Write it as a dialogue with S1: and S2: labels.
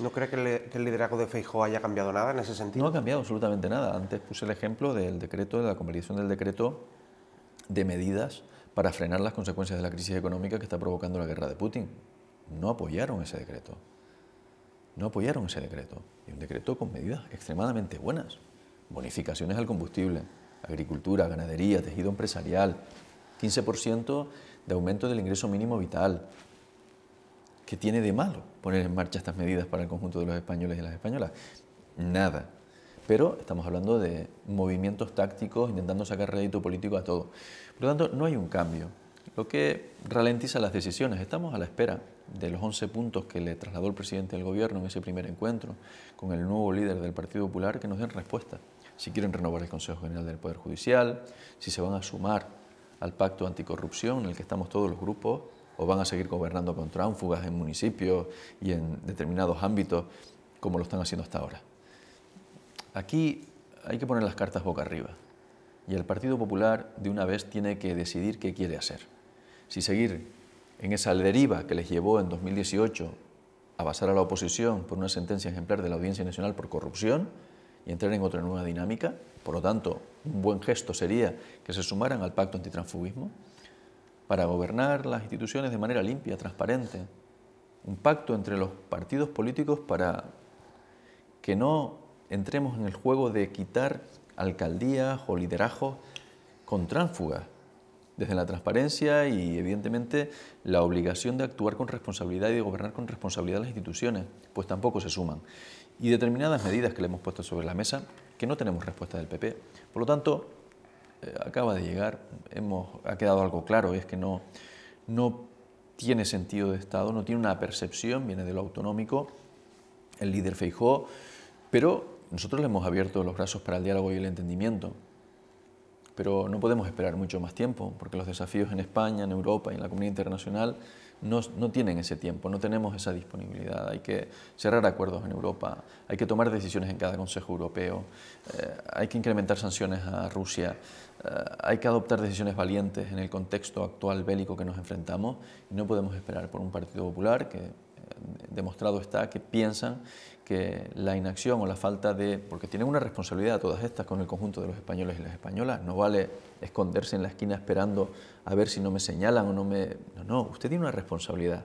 S1: ¿No cree que, el liderazgo de Feijóo haya cambiado nada en ese sentido? No ha cambiado absolutamente nada. Antes puse el ejemplo del decreto, de la convalidación del decreto de medidas para frenar las consecuencias de la crisis económica que está provocando la guerra de Putin. No apoyaron ese decreto. No apoyaron ese decreto. Y un decreto con medidas extremadamente buenas. Bonificaciones al combustible, agricultura, ganadería, tejido empresarial, 15% de aumento del ingreso mínimo vital, ¿Qué tiene de malo poner en marcha estas medidas para el conjunto de los españoles y las españolas? Nada. Pero estamos hablando de movimientos tácticos intentando sacar rédito político a todo. Por lo tanto, no hay un cambio, lo que ralentiza las decisiones. Estamos a la espera de los 11 puntos que le trasladó el presidente del gobierno en ese primer encuentro con el nuevo líder del Partido Popular que nos den respuesta. Si quieren renovar el Consejo General del Poder Judicial, si se van a sumar al pacto anticorrupción en el que estamos todos los grupos o van a seguir gobernando con tránfugas en municipios y en determinados ámbitos como lo están haciendo hasta ahora. Aquí hay que poner las cartas boca arriba y el Partido Popular de una vez tiene que decidir qué quiere hacer. Si seguir en esa deriva que les llevó en 2018 a basar a la oposición por una sentencia ejemplar de la Audiencia Nacional por corrupción y entrar en otra nueva dinámica, por lo tanto, un buen gesto sería que se sumaran al pacto antitransfugismo para gobernar las instituciones de manera limpia, transparente. Un pacto entre los partidos políticos para que no entremos en el juego de quitar alcaldías o liderazgos con tránsfugas, desde la transparencia y evidentemente la obligación de actuar con responsabilidad y de gobernar con responsabilidad las instituciones, pues tampoco se suman. Y determinadas medidas que le hemos puesto sobre la mesa que no tenemos respuesta del PP. Por lo tanto, eh, acaba de llegar, ha quedado algo claro, es que no, no tiene sentido de Estado, no tiene una percepción, viene de lo autonómico, el líder Feijó, pero nosotros le hemos abierto los brazos para el diálogo y el entendimiento pero no podemos esperar mucho más tiempo, porque los desafíos en España, en Europa y en la comunidad internacional no, tienen ese tiempo, no tenemos esa disponibilidad. Hay que cerrar acuerdos en Europa, hay que tomar decisiones en cada Consejo Europeo, eh, hay que incrementar sanciones a Rusia, eh, hay que adoptar decisiones valientes en el contexto actual bélico que nos enfrentamos y no podemos esperar por un Partido Popular que demostrado está que piensan que la inacción o la falta de... porque tienen una responsabilidad todas estas con el conjunto de los españoles y las españolas, no vale esconderse en la esquina esperando a ver si no me señalan o no me... No, no, usted tiene una responsabilidad